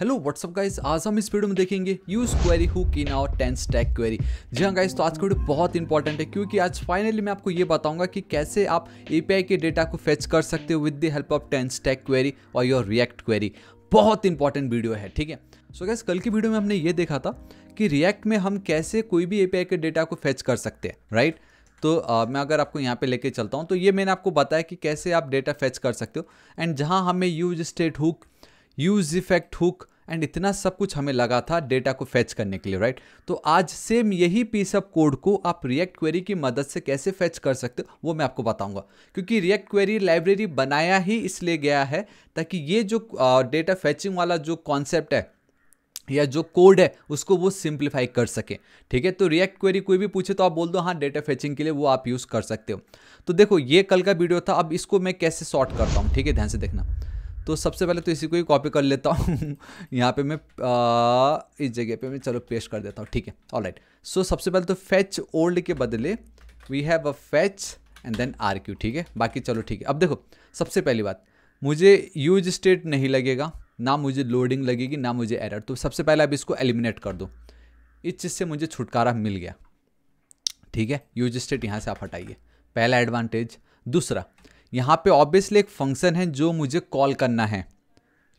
hello what's up guys आज हम इस वीडियो में देखेंगे use query hook in our TanStack query जी हाँ गाइस तो आज का वीडियो बहुत इंपॉर्टेंट है क्योंकि आज फाइनली मैं आपको ये बताऊंगा कि कैसे आप एपीआई के डेटा को फेच कर सकते हो with the help of TanStack query और योर रिएक्ट क्वेरी बहुत इंपॉर्टेंट वीडियो है ठीक है सो गाइस गैस कल की वीडियो में हमने ये देखा था कि रिएक्ट में हम कैसे कोई भी एपीआई के डेटा को फेच कर सकते हैं राइट तो आ, मैं अगर आपको यहाँ पे लेके चलता हूँ तो ये मैंने आपको बताया कि कैसे आप डेटा फेच कर सकते हो एंड जहाँ हमें use state hook use effect hook and इतना सब कुछ हमें लगा था डेटा को फैच करने के लिए राइट तो आज सेम यही पीस ऑफ कोड को आप रिएक्ट क्वेरी की मदद से कैसे फैच कर सकते हो वो मैं आपको बताऊंगा क्योंकि रिएक्ट क्वेरी लाइब्रेरी बनाया ही इसलिए गया है ताकि ये जो डेटा फैचिंग वाला जो कॉन्सेप्ट है या जो कोड है उसको वो सिंप्लीफाई कर सके ठीक है तो रिएक्ट क्वेरी कोई भी पूछे तो आप बोल दो हाँ डेटा फैचिंग के लिए वो आप यूज़ कर सकते हो तो देखो ये कल का वीडियो था अब इसको मैं कैसे शॉर्ट करता हूँ ठीक है ध्यान से देखना तो सबसे पहले तो इसी को ही कॉपी कर लेता हूँ यहाँ पे मैं आ, इस जगह पे मैं चलो पेस्ट कर देता हूँ ठीक है ऑल राइट सो सबसे पहले तो फैच ओल्ड के बदले we have a fetch and then R Q ठीक है बाकी चलो ठीक है अब देखो सबसे पहली बात मुझे यूज स्टेट नहीं लगेगा ना मुझे लोडिंग लगेगी ना मुझे एरर तो सबसे पहले अब इसको एलिमिनेट कर दो इस चीज़ से मुझे छुटकारा मिल गया ठीक है यूज स्टेट यहाँ से आप हटाइए पहला एडवांटेज दूसरा यहाँ पे ऑब्वियसली एक फंक्शन है जो मुझे कॉल करना है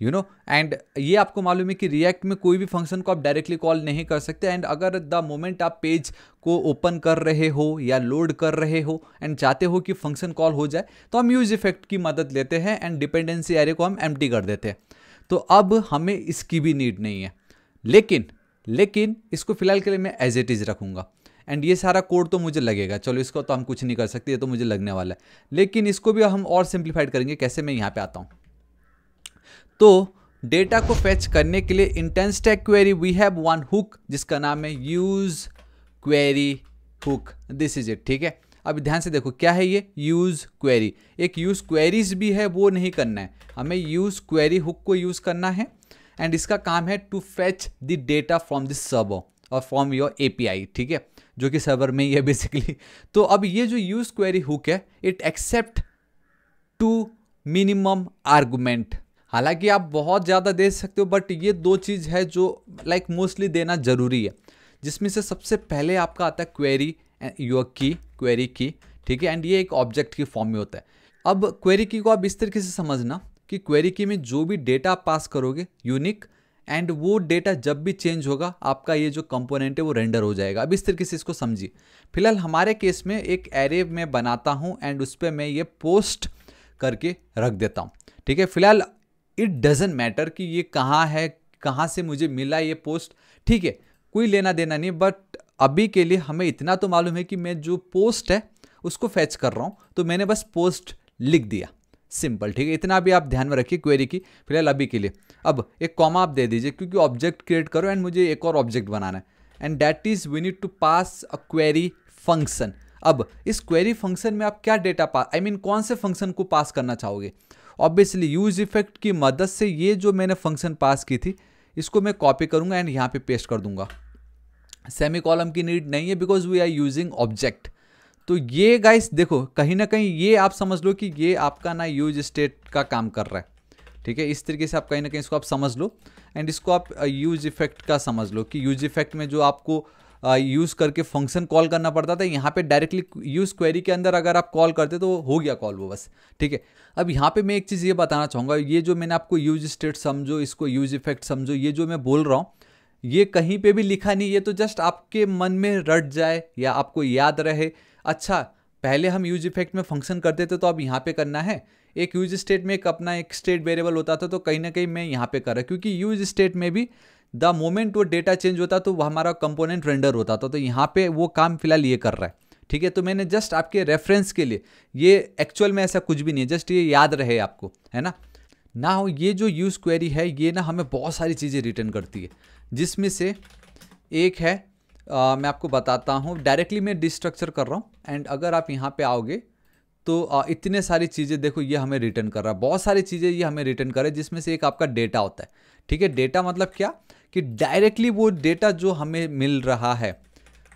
यू नो एंड ये आपको मालूम है कि रिएक्ट में कोई भी फंक्शन को आप डायरेक्टली कॉल नहीं कर सकते एंड अगर द मोमेंट आप पेज को ओपन कर रहे हो या लोड कर रहे हो एंड चाहते हो कि फंक्शन कॉल हो जाए तो हम यूज इफेक्ट की मदद लेते हैं एंड डिपेंडेंसी एरे को हम एम कर देते हैं तो अब हमें इसकी भी नीड नहीं है लेकिन लेकिन इसको फिलहाल के लिए मैं एज इट इज़ रखूँगा एंड ये सारा कोड तो मुझे लगेगा चलो इसको तो हम कुछ नहीं कर सकते ये तो मुझे लगने वाला है लेकिन इसको भी हम और सिंप्लीफाइड करेंगे कैसे मैं यहाँ पर आता हूँ तो डेटा को फैच करने के लिए in TanStack query we have one hook जिसका नाम है use query hook this is it ठीक है अब ध्यान से देखो क्या है ये यूज़ क्वेरी एक यूज़ क्वेरीज भी है वो नहीं करना है हमें यूज़ क्वेरी हुक को यूज़ करना है एंड इसका काम है to fetch the data from this server और फ्रॉम योर एपीआई ठीक है जो कि सर्वर में ही है बेसिकली तो अब ये जो यूज क्वेरी हुक है it accept two minimum argument हालांकि आप बहुत ज़्यादा दे सकते हो बट ये दो चीज़ है जो लाइक like, मोस्टली देना ज़रूरी है जिसमें से सबसे पहले आपका आता है क्वेरी योर की क्वेरी की ठीक है एंड ये एक ऑब्जेक्ट की फॉर्म में होता है अब क्वेरी की को आप इस तरीके से समझना कि क्वेरी की में जो भी डेटा आप पास करोगे यूनिक एंड वो डेटा जब भी चेंज होगा आपका ये जो कंपोनेंट है वो रेंडर हो जाएगा अब इस तरीके से इसको समझिए फिलहाल हमारे केस में एक एरे में बनाता हूँ एंड उस पर मैं ये पोस्ट करके रख देता हूँ ठीक है फिलहाल इट डजेंट मैटर कि ये कहाँ है कहाँ से मुझे मिला ये पोस्ट ठीक है कोई लेना देना नहीं बट अभी के लिए हमें इतना तो मालूम है कि मैं जो पोस्ट है उसको फैच कर रहा हूँ तो मैंने बस पोस्ट लिख दिया सिंपल ठीक है इतना भी आप ध्यान में रखिए क्वेरी की फिलहाल अभी के लिए अब एक कॉमा आप दे दीजिए क्योंकि ऑब्जेक्ट क्रिएट करो एंड मुझे एक और ऑब्जेक्ट बनाना है and that is we need to pass a query function अब इस क्वेरी फंक्शन में आप क्या डेटा पास आई मीन कौन से फंक्शन को पास करना चाहोगे ऑब्वियसली यूज इफेक्ट की मदद से ये जो मैंने फंक्शन पास की थी इसको मैं कॉपी करूंगा एंड यहाँ पे पेस्ट कर दूंगा सेमी कॉलम की नीड नहीं है because we are using object तो ये गाइस देखो कहीं ना कहीं ये आप समझ लो कि ये आपका ना यूज स्टेट का काम कर रहा है ठीक है इस तरीके से आप कहीं ना कहीं इसको आप समझ लो एंड इसको आप यूज इफेक्ट का समझ लो कि यूज इफेक्ट में जो आपको यूज़ करके फंक्शन कॉल करना पड़ता था यहाँ पे डायरेक्टली यूज़ क्वेरी के अंदर अगर आप कॉल करते तो हो गया कॉल वो बस ठीक है अब यहाँ पे मैं एक चीज़ ये बताना चाहूँगा ये जो मैंने आपको यूज स्टेट समझो इसको यूज इफेक्ट समझो ये जो मैं बोल रहा हूँ ये कहीं पे भी लिखा नहीं ये तो जस्ट आपके मन में रट जाए या आपको याद रहे अच्छा पहले हम यूज इफेक्ट में फंक्शन करते थे तो अब यहाँ पे करना है एक यूज स्टेट में एक अपना एक स्टेट वेरिएबल होता था तो कहीं ना कहीं मैं यहाँ पे कर रहा क्योंकि यूज स्टेट में भी द मोमेंट वो डेटा चेंज होता तो हमारा कंपोनेंट रेंडर होता था तो यहाँ पे वो काम फिलहाल ये कर रहा है ठीक है तो मैंने जस्ट आपके रेफरेंस के लिए ये एक्चुअल में ऐसा कुछ भी नहीं है जस्ट ये याद रहे आपको है ना ना हो ये जो यूज़ क्वेरी है ये ना हमें बहुत सारी चीज़ें रिटर्न करती है जिसमें से एक है आ, मैं आपको बताता हूँ डायरेक्टली मैं डिस्ट्रक्चर कर रहा हूँ एंड अगर आप यहाँ पे आओगे तो आ, इतने सारी चीज़ें देखो ये हमें रिटर्न कर रहा है बहुत सारी चीज़ें ये हमें रिटर्न कर रहा है जिसमें से एक आपका डेटा होता है ठीक है डेटा मतलब क्या कि डायरेक्टली वो डेटा जो हमें मिल रहा है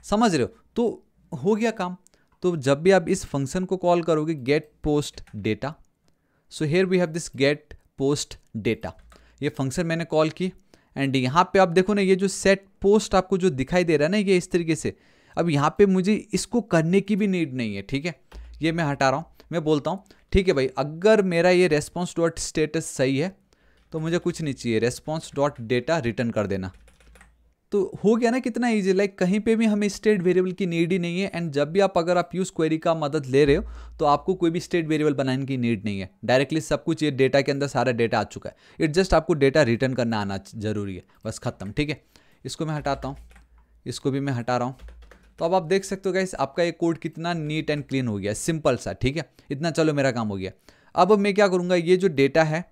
समझ रहे हो तो हो गया काम तो जब भी आप इस फंक्शन को कॉल करोगे get post data so here we have this get post data ये फंक्शन मैंने कॉल की एंड यहाँ पे आप देखो ना ये जो सेट पोस्ट आपको जो दिखाई दे रहा है ना ये इस तरीके से अब यहाँ पे मुझे इसको करने की भी नीड नहीं है ठीक है ये मैं हटा रहा हूँ मैं बोलता हूँ ठीक है भाई अगर मेरा ये रेस्पॉन्स डॉट स्टेटस सही है तो मुझे कुछ नहीं चाहिए रेस्पॉन्स डॉट डेटा रिटर्न कर देना तो हो गया ना कितना ईजी लाइक कहीं पे भी हमें स्टेट वेरिएबल की नीड ही नहीं है एंड जब भी आप अगर आप यूज़ क्वेरी का मदद ले रहे हो तो आपको कोई भी स्टेट वेरिएबल बनाने की नीड नहीं है डायरेक्टली सब कुछ ये डेटा के अंदर सारा डेटा आ चुका है इट जस्ट आपको डेटा रिटर्न करना आना जरूरी है बस खत्म ठीक है इसको मैं हटाता हूँ इसको भी मैं हटा रहा हूँ तो अब आप देख सकते हो गाइस आपका ये कोड कितना नीट एंड क्लीन हो गया सिंपल सा ठीक है इतना चलो मेरा काम हो गया अब मैं क्या करूँगा ये जो डेटा है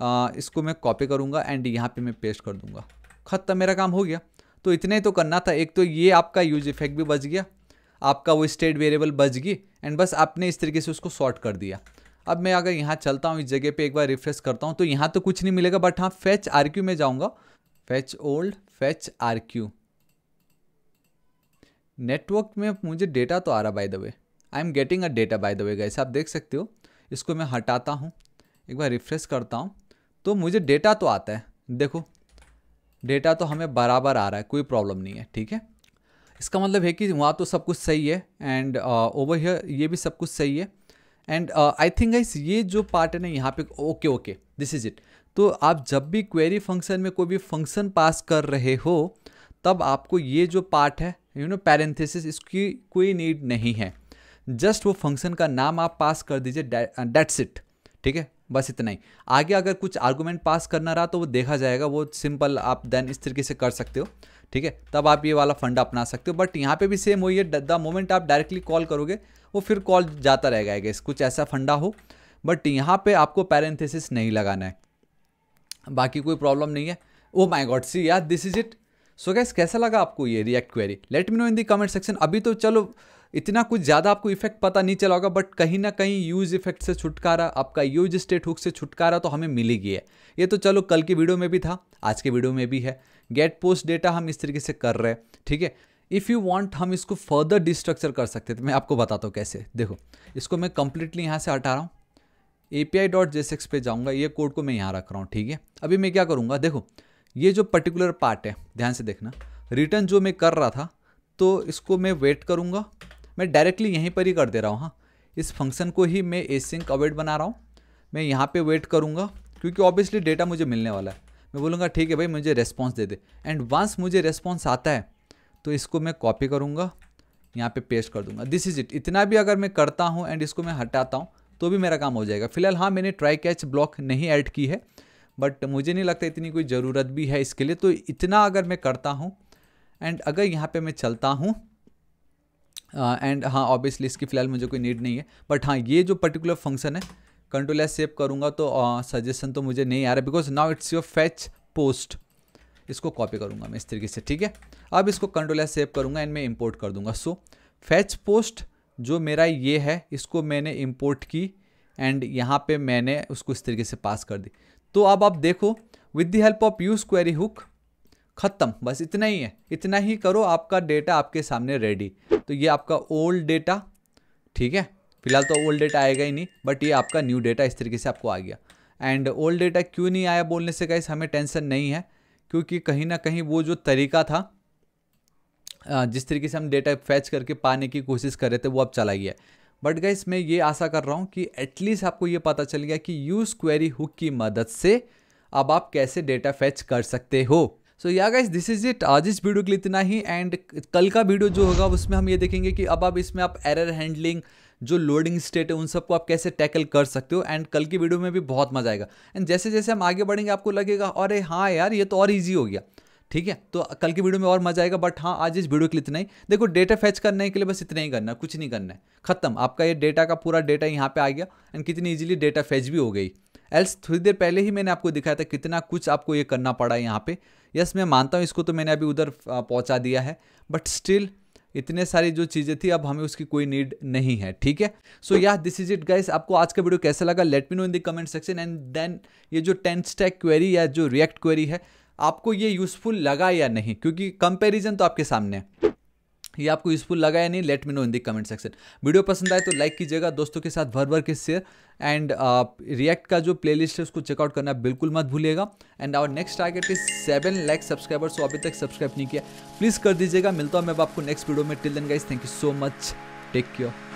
आ, इसको मैं कॉपी करूँगा एंड यहाँ पर पे मैं पेस्ट कर दूँगा ख़त्म मेरा काम हो गया तो इतने तो करना था एक तो ये आपका यूज इफेक्ट भी बच गया आपका वो स्टेट वेरिएबल बच गई एंड बस आपने इस तरीके से उसको सॉर्ट कर दिया अब मैं अगर यहाँ चलता हूँ इस जगह पे एक बार रिफ्रेश करता हूँ तो यहाँ तो कुछ नहीं मिलेगा बट हाँ फैच आर में जाऊँगा old fetch R Q network में मुझे डेटा तो आ रहा by the way I am getting a data by the way guys आप देख सकते हो इसको मैं हटाता हूँ एक बार रिफ्रेश करता हूँ तो मुझे डेटा तो आता है देखो डेटा तो हमें बराबर आ रहा है कोई प्रॉब्लम नहीं है ठीक है इसका मतलब है कि वहाँ तो सब कुछ सही है एंड ओवर हियर ये भी सब कुछ सही है एंड आई थिंक गाइस ये जो पार्ट है ना यहाँ पे okay okay this is it तो आप जब भी क्वेरी फंक्शन में कोई भी फंक्शन पास कर रहे हो तब आपको ये जो पार्ट है यू नो पैरेंथेसिस इसकी कोई नीड नहीं है जस्ट वो फंक्शन का नाम आप पास कर दीजिए डेट्स इट uh, ठीक है बस इतना ही आगे अगर कुछ आर्गूमेंट पास करना रहा तो वो देखा जाएगा वो सिंपल आप देन इस तरीके से कर सकते हो ठीक है तब आप ये वाला फंडा अपना सकते हो बट यहाँ पे भी सेम वही है द मोमेंट आप डायरेक्टली कॉल करोगे वो फिर कॉल जाता रहेगा कुछ ऐसा फंडा हो बट यहाँ पे आपको पैरेंथेसिस नहीं लगाना है बाकी कोई प्रॉब्लम नहीं है ओ माई गॉड सी यार this is it so guys कैसा लगा आपको ये React query let me know in the comment section अभी तो चलो इतना कुछ ज़्यादा आपको इफेक्ट पता नहीं चला होगा बट कहीं ना कहीं यूज इफेक्ट से छुटकारा आपका यूज स्टेट हुक से छुटकारा तो हमें मिलेगी है ये तो चलो कल की वीडियो में भी था आज के वीडियो में भी है गेट पोस्ट डेटा हम इस तरीके से कर रहे हैं ठीक है इफ़ यू वांट हम इसको फर्दर डिस्ट्रक्चर कर सकते थे मैं आपको बताता हूँ कैसे देखो इसको मैं कंप्लीटली यहाँ से हटा रहा हूँ A P I dot X पे जाऊँगा ये कोड को मैं यहाँ रख रहा हूँ ठीक है अभी मैं क्या करूँगा देखो ये जो पर्टिकुलर पार्ट है ध्यान से देखना रिटर्न जो मैं कर रहा था तो इसको मैं वेट करूँगा मैं डायरेक्टली यहीं पर ही कर दे रहा हूँ हाँ इस फंक्शन को ही मैं एसिंक अवेट बना रहा हूँ मैं यहाँ पर वेट करूँगा क्योंकि ऑब्वियसली डेटा मुझे मिलने वाला है मैं बोलूँगा ठीक है भाई मुझे रेस्पॉन्स दे दे एंड वंस मुझे रेस्पॉन्स आता है तो इसको मैं कॉपी करूँगा यहाँ पे पेस्ट कर दूंगा दिस इज़ इट इतना भी अगर मैं करता हूँ एंड इसको मैं हटाता हूँ तो भी मेरा काम हो जाएगा फिलहाल हाँ मैंने ट्राई कैच ब्लॉक नहीं ऐड की है बट मुझे नहीं लगता इतनी कोई ज़रूरत भी है इसके लिए तो इतना अगर मैं करता हूँ एंड अगर यहाँ पे मैं चलता हूँ एंड uh, हाँ ऑब्वियसली इसकी फ़िलहाल मुझे कोई नीड नहीं है बट हाँ ये जो पर्टिकुलर फंक्शन है कंट्रोल एस सेव करूँगा तो सजेशन uh, तो मुझे नहीं आ रहा because now it's your fetch post इसको कॉपी करूँगा मैं इस तरीके से ठीक है अब इसको कंट्रोल एस सेव करूँगा एंड मैं इम्पोर्ट कर दूँगा सो फैच पोस्ट जो मेरा ये है इसको मैंने इम्पोर्ट की एंड यहाँ पे मैंने उसको इस तरीके से पास कर दी तो अब आप देखो with the help of use query hook ख़त्म बस इतना ही है इतना ही करो आपका डेटा आपके सामने रेडी तो ये आपका ओल्ड डेटा ठीक है फिलहाल तो ओल्ड डेटा आएगा ही नहीं बट ये आपका न्यू डेटा इस तरीके से आपको आ गया एंड ओल्ड डेटा क्यों नहीं आया बोलने से कहीं हमें टेंशन नहीं है क्योंकि कहीं ना कहीं वो जो तरीका था जिस तरीके से हम डेटा फैच करके पाने की कोशिश कर रहे थे वो अब चला गया बट गाइस मैं ये आशा कर रहा हूँ कि एटलीस्ट आपको ये पता चल गया कि यूज़ क्वेरी हुक की मदद से अब आप कैसे डेटा फैच कर सकते हो सो या गाइस दिस इज इट आज इस वीडियो के लिए इतना ही एंड कल का वीडियो जो होगा उसमें हम ये देखेंगे कि अब आप इसमें आप एरर हैंडलिंग जो लोडिंग स्टेट है उन सबको आप कैसे टैकल कर सकते हो एंड कल की वीडियो में भी बहुत मजा आएगा एंड जैसे जैसे हम आगे बढ़ेंगे आपको लगेगा अरे हाँ यार ये तो और ईजी हो गया ठीक है तो कल की वीडियो में और मजा आएगा बट हाँ आज इस वीडियो के लिए इतना ही देखो डेटा फैच करने के लिए बस इतना ही करना कुछ नहीं करना है खत्म आपका ये डेटा का पूरा डेटा यहाँ पे आ गया एंड कितनी इजीली डेटा फैच भी हो गई एल्स थोड़ी देर पहले ही मैंने आपको दिखाया था कितना कुछ आपको ये करना पड़ा है यहाँ पे यस मैं मानता हूँ इसको तो मैंने अभी उधर पहुँचा दिया है बट स्टिल इतने सारी जो चीज़ें थी अब हमें उसकी कोई नीड नहीं है ठीक है सो या दिस इज इट गाइस आपको आज का वीडियो कैसा लगा let me know in the comment section and then ये जो टेंट स्टैक क्वेरी या जो रिएक्ट क्वेरी है आपको ये यूज़फुल लगा या नहीं क्योंकि कंपैरिजन तो आपके सामने है ये आपको यूज़फुल लगा या नहीं let me know in the comment section video पसंद आए तो लाइक कीजिएगा दोस्तों के साथ भर भर के शेयर एंड रिएक्ट का जो प्लेलिस्ट है उसको चेकआउट करना बिल्कुल मत भूलिएगा and our next target is seven lakh subscribers अभी तक सब्सक्राइब नहीं किया प्लीज़ कर दीजिएगा मिलता हूँ मैं आपको नेक्स्ट वीडियो में till then guys thank you so much take care